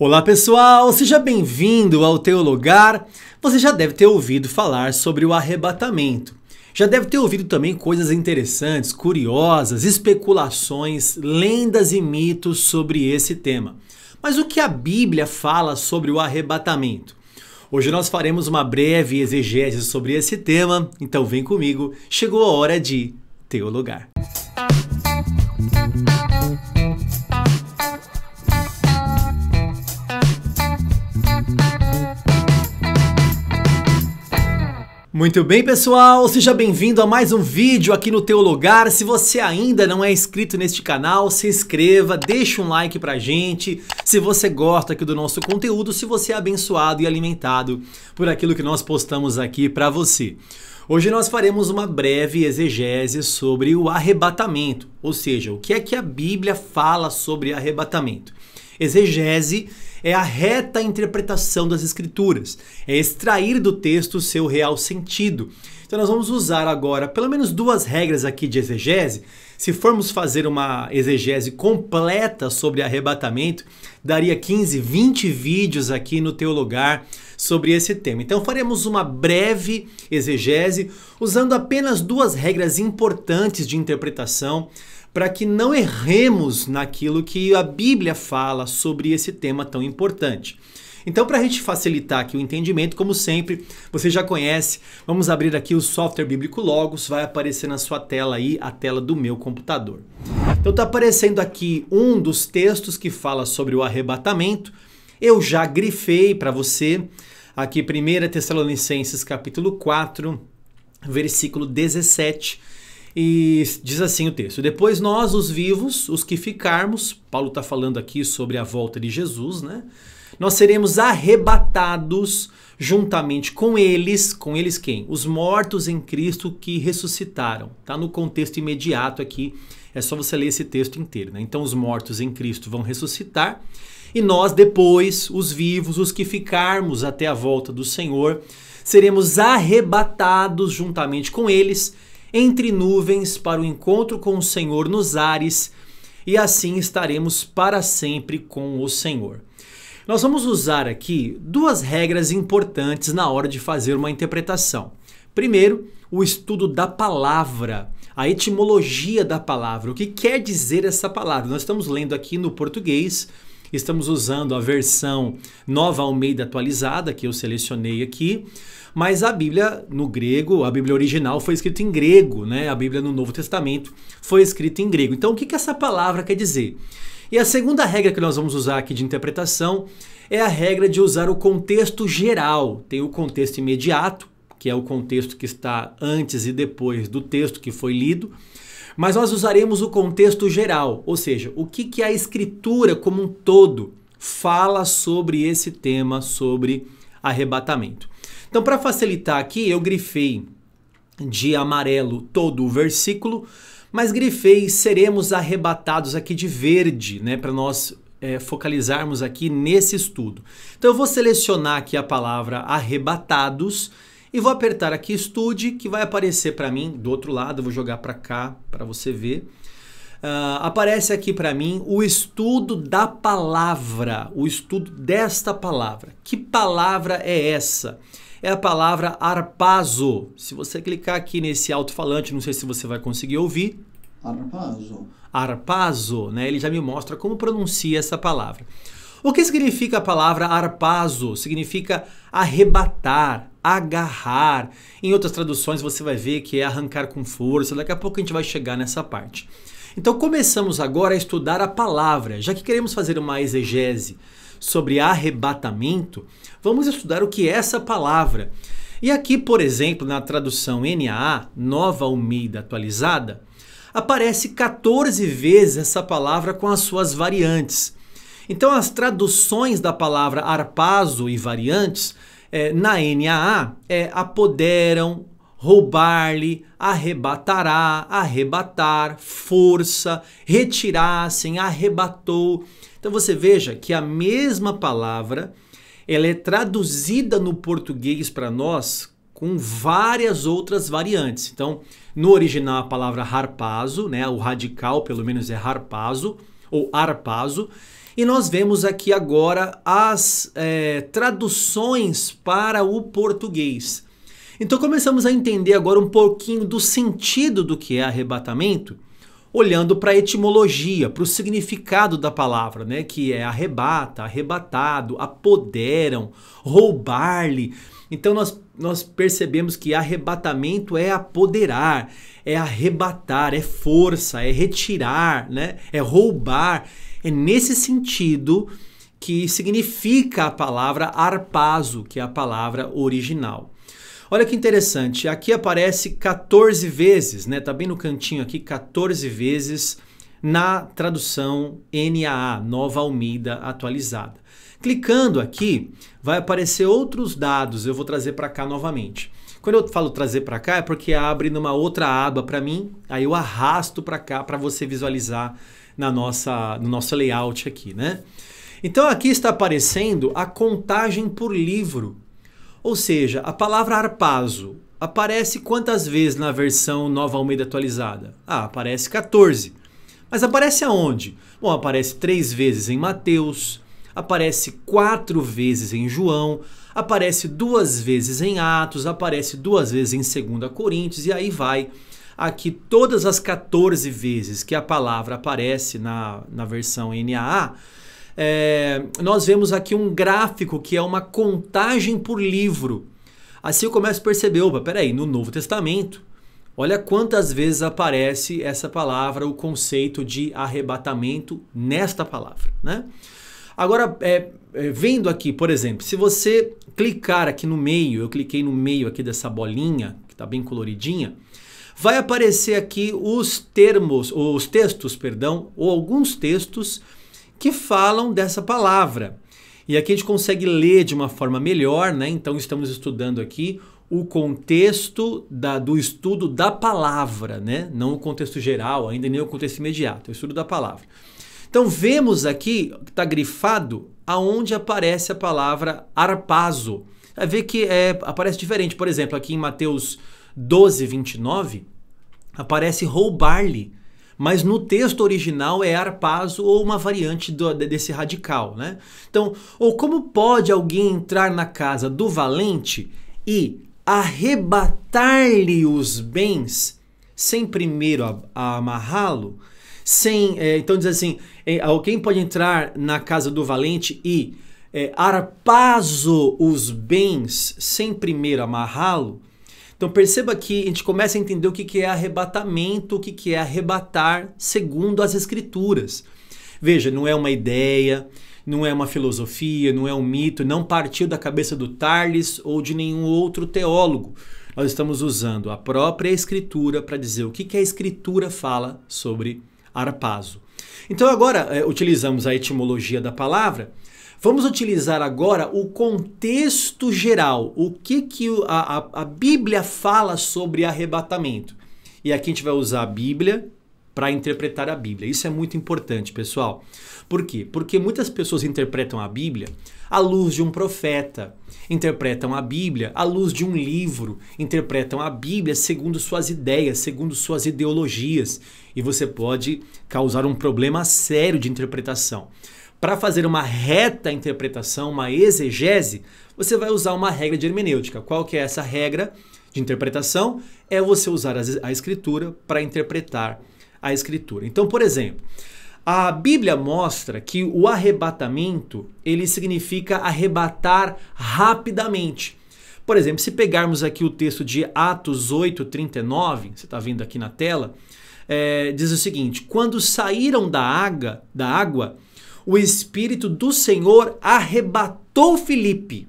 Olá pessoal, seja bem-vindo ao teu lugar. Você já deve ter ouvido falar sobre o arrebatamento. Já deve ter ouvido também coisas interessantes, curiosas, especulações, lendas e mitos sobre esse tema. Mas o que a Bíblia fala sobre o arrebatamento? Hoje nós faremos uma breve exegese sobre esse tema, então vem comigo, chegou a hora de teu lugar. Música Muito bem, pessoal! Seja bem-vindo a mais um vídeo aqui no teu lugar. Se você ainda não é inscrito neste canal, se inscreva, deixa um like pra gente. Se você gosta aqui do nosso conteúdo, se você é abençoado e alimentado por aquilo que nós postamos aqui para você. Hoje nós faremos uma breve exegese sobre o arrebatamento, ou seja, o que é que a Bíblia fala sobre arrebatamento. Exegese é a reta interpretação das escrituras, é extrair do texto o seu real sentido. Então nós vamos usar agora pelo menos duas regras aqui de exegese. Se formos fazer uma exegese completa sobre arrebatamento, daria 15, 20 vídeos aqui no teu lugar sobre esse tema. Então faremos uma breve exegese usando apenas duas regras importantes de interpretação para que não erremos naquilo que a Bíblia fala sobre esse tema tão importante. Então, para a gente facilitar aqui o entendimento, como sempre, você já conhece, vamos abrir aqui o software bíblico Logos, vai aparecer na sua tela aí, a tela do meu computador. Então, está aparecendo aqui um dos textos que fala sobre o arrebatamento. Eu já grifei para você aqui 1 Tessalonicenses capítulo 4, versículo 17 e diz assim o texto: Depois nós, os vivos, os que ficarmos, Paulo está falando aqui sobre a volta de Jesus, né? Nós seremos arrebatados juntamente com eles, com eles quem? Os mortos em Cristo que ressuscitaram. Tá no contexto imediato aqui, é só você ler esse texto inteiro, né? Então os mortos em Cristo vão ressuscitar e nós depois, os vivos, os que ficarmos até a volta do Senhor, seremos arrebatados juntamente com eles entre nuvens para o encontro com o Senhor nos ares, e assim estaremos para sempre com o Senhor. Nós vamos usar aqui duas regras importantes na hora de fazer uma interpretação. Primeiro, o estudo da palavra, a etimologia da palavra, o que quer dizer essa palavra. Nós estamos lendo aqui no português, estamos usando a versão Nova Almeida atualizada que eu selecionei aqui. Mas a Bíblia no grego, a Bíblia original foi escrita em grego, né? A Bíblia no Novo Testamento foi escrita em grego. Então, o que, que essa palavra quer dizer? E a segunda regra que nós vamos usar aqui de interpretação é a regra de usar o contexto geral. Tem o contexto imediato, que é o contexto que está antes e depois do texto que foi lido, mas nós usaremos o contexto geral, ou seja, o que, que a escritura como um todo fala sobre esse tema, sobre arrebatamento. Então, para facilitar aqui, eu grifei de amarelo todo o versículo, mas grifei seremos arrebatados aqui de verde, né, para nós é, focalizarmos aqui nesse estudo. Então, eu vou selecionar aqui a palavra arrebatados e vou apertar aqui estude, que vai aparecer para mim do outro lado, eu vou jogar para cá para você ver. Uh, aparece aqui para mim o estudo da palavra, o estudo desta palavra. Que palavra é essa? é a palavra arpazo. Se você clicar aqui nesse alto-falante, não sei se você vai conseguir ouvir. Arpazo. Arpazo, né? Ele já me mostra como pronuncia essa palavra. O que significa a palavra arpazo? Significa arrebatar, agarrar. Em outras traduções você vai ver que é arrancar com força. Daqui a pouco a gente vai chegar nessa parte. Então começamos agora a estudar a palavra, já que queremos fazer uma exegese sobre arrebatamento, vamos estudar o que é essa palavra. E aqui, por exemplo, na tradução NAA, Nova Almeida Atualizada, aparece 14 vezes essa palavra com as suas variantes. Então, as traduções da palavra arpazo e variantes é, na NAA é eh, apoderam, roubar-lhe, arrebatará, arrebatar, força, retirassem, arrebatou. Então você veja que a mesma palavra, ela é traduzida no português para nós com várias outras variantes. Então, no original a palavra harpazo, né, o radical pelo menos é harpazo ou arpazo, e nós vemos aqui agora as é, traduções para o português. Então começamos a entender agora um pouquinho do sentido do que é arrebatamento, olhando para a etimologia, para o significado da palavra, né? que é arrebata, arrebatado, apoderam, roubar-lhe. Então nós, nós percebemos que arrebatamento é apoderar, é arrebatar, é força, é retirar, né? é roubar. É nesse sentido que significa a palavra arpazo, que é a palavra original. Olha que interessante, aqui aparece 14 vezes, né? Tá bem no cantinho aqui, 14 vezes na tradução NAA, Nova Almeida atualizada. Clicando aqui, vai aparecer outros dados, eu vou trazer para cá novamente. Quando eu falo trazer para cá é porque abre numa outra aba para mim, aí eu arrasto para cá para você visualizar na nossa no nosso layout aqui, né? Então aqui está aparecendo a contagem por livro ou seja, a palavra arpazo aparece quantas vezes na versão Nova Almeida atualizada? Ah, aparece 14. Mas aparece aonde? Bom, aparece três vezes em Mateus, aparece quatro vezes em João, aparece duas vezes em Atos, aparece duas vezes em 2 Coríntios e aí vai. Aqui, todas as 14 vezes que a palavra aparece na, na versão NAA, é, nós vemos aqui um gráfico que é uma contagem por livro. Assim eu começo a perceber, opa, peraí, no Novo Testamento, olha quantas vezes aparece essa palavra, o conceito de arrebatamento nesta palavra, né? Agora, é, é, vendo aqui, por exemplo, se você clicar aqui no meio, eu cliquei no meio aqui dessa bolinha, que está bem coloridinha, vai aparecer aqui os termos, os textos, perdão, ou alguns textos que falam dessa palavra. E aqui a gente consegue ler de uma forma melhor, né? Então estamos estudando aqui o contexto da, do estudo da palavra, né? Não o contexto geral, ainda nem o contexto imediato, é o estudo da palavra. Então vemos aqui, está grifado, aonde aparece a palavra arpazo. Vai ver que é, aparece diferente. Por exemplo, aqui em Mateus 12, 29, aparece roubar-lhe mas no texto original é arpazo ou uma variante do, desse radical, né? Então, ou como pode alguém entrar na casa do valente e arrebatar-lhe os bens sem primeiro amarrá-lo? Sem, é, então diz assim, é, alguém pode entrar na casa do valente e é, arpazo os bens sem primeiro amarrá-lo? Então perceba que a gente começa a entender o que é arrebatamento, o que é arrebatar segundo as escrituras. Veja, não é uma ideia, não é uma filosofia, não é um mito, não partiu da cabeça do Tarles ou de nenhum outro teólogo. Nós estamos usando a própria escritura para dizer o que a escritura fala sobre arpazo. Então agora eh, utilizamos a etimologia da palavra Vamos utilizar agora o contexto geral, o que, que a, a, a Bíblia fala sobre arrebatamento. E aqui a gente vai usar a Bíblia para interpretar a Bíblia. Isso é muito importante, pessoal. Por quê? Porque muitas pessoas interpretam a Bíblia à luz de um profeta, interpretam a Bíblia à luz de um livro, interpretam a Bíblia segundo suas ideias, segundo suas ideologias, e você pode causar um problema sério de interpretação. Para fazer uma reta interpretação, uma exegese, você vai usar uma regra de hermenêutica. Qual que é essa regra de interpretação? É você usar a escritura para interpretar a escritura. Então, por exemplo, a Bíblia mostra que o arrebatamento, ele significa arrebatar rapidamente. Por exemplo, se pegarmos aqui o texto de Atos 8:39, você está vendo aqui na tela, é, diz o seguinte: quando saíram da água, da água, o Espírito do Senhor arrebatou Filipe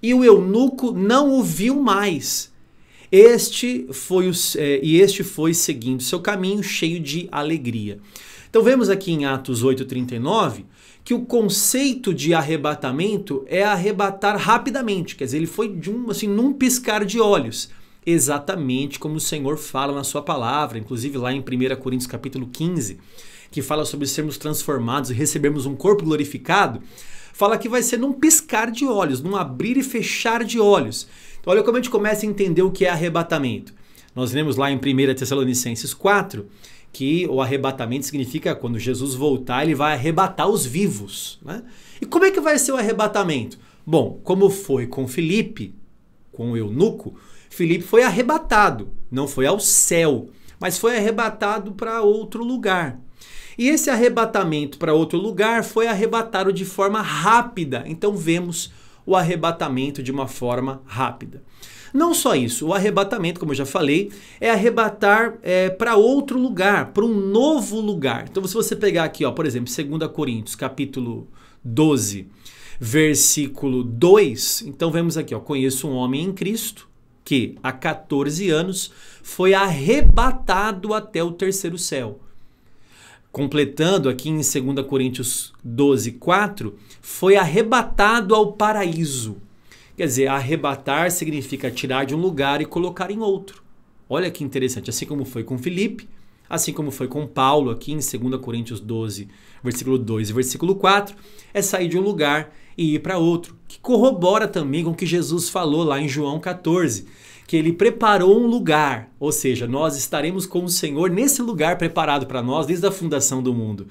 e o eunuco não o viu mais. Este foi o, eh, e este foi seguindo seu caminho cheio de alegria. Então vemos aqui em Atos 8:39 que o conceito de arrebatamento é arrebatar rapidamente, quer dizer, ele foi de um assim num piscar de olhos, exatamente como o Senhor fala na sua palavra, inclusive lá em 1 Coríntios capítulo 15 que fala sobre sermos transformados e recebermos um corpo glorificado, fala que vai ser num piscar de olhos, num abrir e fechar de olhos. Então, olha como a gente começa a entender o que é arrebatamento. Nós lemos lá em 1 Tessalonicenses 4 que o arrebatamento significa quando Jesus voltar, ele vai arrebatar os vivos. Né? E como é que vai ser o arrebatamento? Bom, como foi com Felipe, com o eunuco, Felipe foi arrebatado, não foi ao céu, mas foi arrebatado para outro lugar. E esse arrebatamento para outro lugar foi arrebatado de forma rápida. Então vemos o arrebatamento de uma forma rápida. Não só isso, o arrebatamento, como eu já falei, é arrebatar é, para outro lugar, para um novo lugar. Então, se você pegar aqui, ó, por exemplo, 2 Coríntios, capítulo 12, versículo 2, então vemos aqui, ó, conheço um homem em Cristo que há 14 anos foi arrebatado até o terceiro céu completando aqui em 2 Coríntios 12, 4, foi arrebatado ao paraíso. Quer dizer, arrebatar significa tirar de um lugar e colocar em outro. Olha que interessante, assim como foi com Filipe, assim como foi com Paulo aqui em 2 Coríntios 12, versículo 2 e versículo 4, é sair de um lugar e ir para outro, que corrobora também com o que Jesus falou lá em João 14 que ele preparou um lugar, ou seja, nós estaremos com o Senhor nesse lugar preparado para nós desde a fundação do mundo.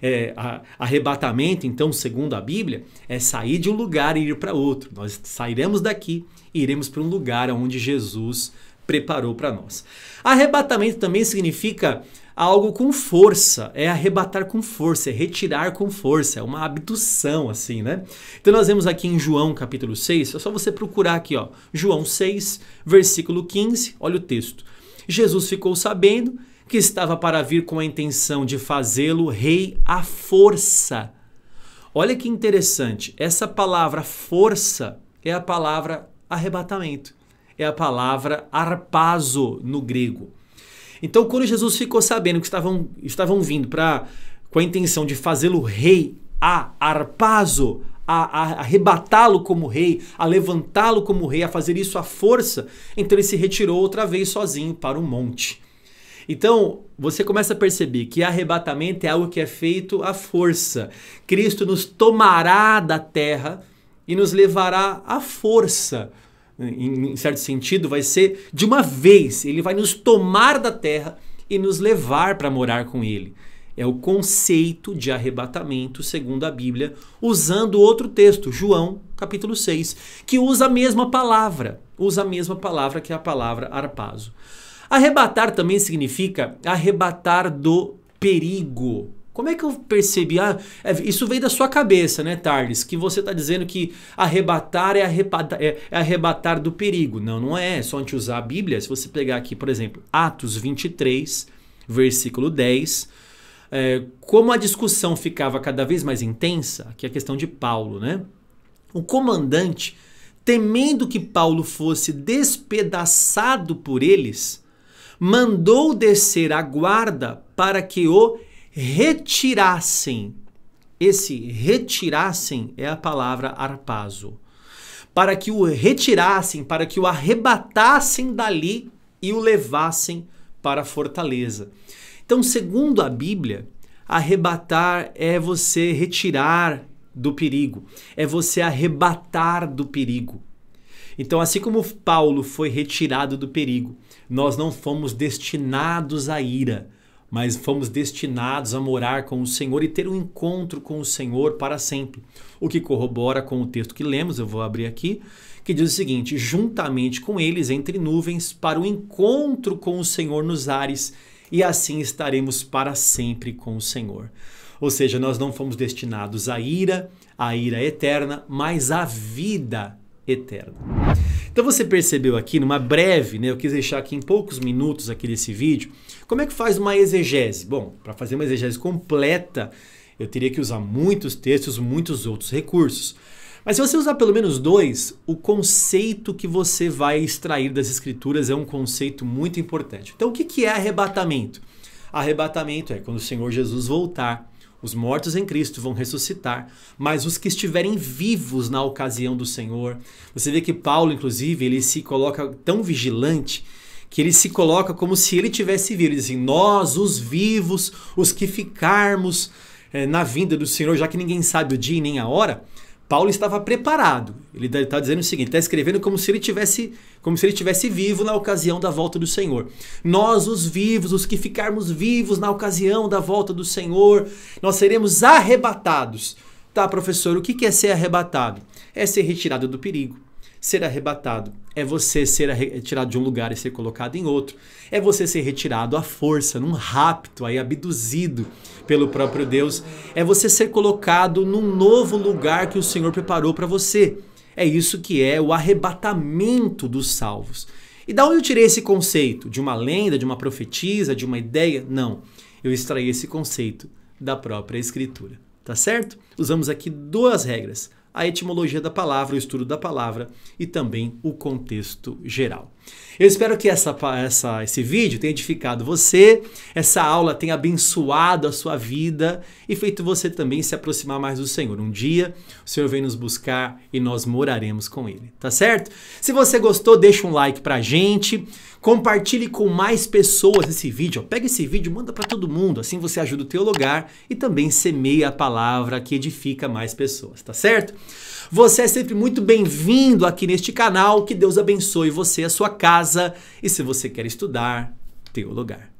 É, a, arrebatamento, então, segundo a Bíblia, é sair de um lugar e ir para outro. Nós sairemos daqui e iremos para um lugar onde Jesus preparou para nós. Arrebatamento também significa algo com força, é arrebatar com força, é retirar com força, é uma abdução assim, né? Então nós vemos aqui em João capítulo 6, é só você procurar aqui, ó, João 6, versículo 15, olha o texto. Jesus ficou sabendo que estava para vir com a intenção de fazê-lo rei à força. Olha que interessante, essa palavra força é a palavra arrebatamento, é a palavra arpazo no grego. Então, quando Jesus ficou sabendo que estavam, estavam vindo para com a intenção de fazê-lo rei a Arpazo, a, a arrebatá-lo como rei, a levantá-lo como rei, a fazer isso à força, então ele se retirou outra vez sozinho para um monte. Então, você começa a perceber que arrebatamento é algo que é feito à força. Cristo nos tomará da terra e nos levará à força em, em certo sentido, vai ser de uma vez. Ele vai nos tomar da terra e nos levar para morar com ele. É o conceito de arrebatamento, segundo a Bíblia, usando outro texto, João capítulo 6, que usa a mesma palavra, usa a mesma palavra que é a palavra arpazo. Arrebatar também significa arrebatar do perigo, como é que eu percebi? Ah, é, isso veio da sua cabeça, né, Tarles? Que você está dizendo que arrebatar é arrebatar, é, é arrebatar do perigo. Não, não é. é só a gente usar a Bíblia. Se você pegar aqui, por exemplo, Atos 23, versículo 10, é, como a discussão ficava cada vez mais intensa, que é a questão de Paulo, né? O comandante, temendo que Paulo fosse despedaçado por eles, mandou descer a guarda para que o retirassem. Esse retirassem é a palavra arpazo. Para que o retirassem, para que o arrebatassem dali e o levassem para a fortaleza. Então, segundo a Bíblia, arrebatar é você retirar do perigo, é você arrebatar do perigo. Então, assim como Paulo foi retirado do perigo, nós não fomos destinados à ira, mas fomos destinados a morar com o Senhor e ter um encontro com o Senhor para sempre. O que corrobora com o texto que lemos, eu vou abrir aqui, que diz o seguinte: juntamente com eles entre nuvens para o encontro com o Senhor nos ares, e assim estaremos para sempre com o Senhor. Ou seja, nós não fomos destinados à ira, à ira eterna, mas à vida eterna. Então você percebeu aqui numa breve, né, eu quis deixar aqui em poucos minutos aqui desse vídeo, como é que faz uma exegese? Bom, para fazer uma exegese completa, eu teria que usar muitos textos, muitos outros recursos. Mas se você usar pelo menos dois, o conceito que você vai extrair das escrituras é um conceito muito importante. Então o que é arrebatamento? Arrebatamento é quando o Senhor Jesus voltar os mortos em Cristo vão ressuscitar, mas os que estiverem vivos na ocasião do Senhor. Você vê que Paulo, inclusive, ele se coloca tão vigilante que ele se coloca como se ele tivesse vivo. Ele diz assim, nós, os vivos, os que ficarmos é, na vinda do Senhor, já que ninguém sabe o dia e nem a hora, Paulo estava preparado. Ele está dizendo o seguinte: está escrevendo como se ele tivesse, como se ele tivesse vivo na ocasião da volta do Senhor. Nós, os vivos, os que ficarmos vivos na ocasião da volta do Senhor, nós seremos arrebatados. Tá, professor? O que é ser arrebatado? É ser retirado do perigo ser arrebatado. É você ser retirado de um lugar e ser colocado em outro. É você ser retirado à força, num rapto, aí abduzido pelo próprio Deus. É você ser colocado num novo lugar que o Senhor preparou para você. É isso que é o arrebatamento dos salvos. E da onde eu tirei esse conceito? De uma lenda, de uma profetisa, de uma ideia? Não. Eu extraí esse conceito da própria Escritura. Tá certo? Usamos aqui duas regras a etimologia da palavra, o estudo da palavra e também o contexto geral. Eu espero que essa, essa, esse vídeo tenha edificado você, essa aula tenha abençoado a sua vida e feito você também se aproximar mais do Senhor. Um dia o Senhor vem nos buscar e nós moraremos com Ele, tá certo? Se você gostou, deixa um like pra gente. Compartilhe com mais pessoas esse vídeo. Pega esse vídeo, manda para todo mundo. Assim você ajuda o teu lugar e também semeia a palavra que edifica mais pessoas, tá certo? Você é sempre muito bem-vindo aqui neste canal. Que Deus abençoe você, a sua casa e se você quer estudar, teu lugar.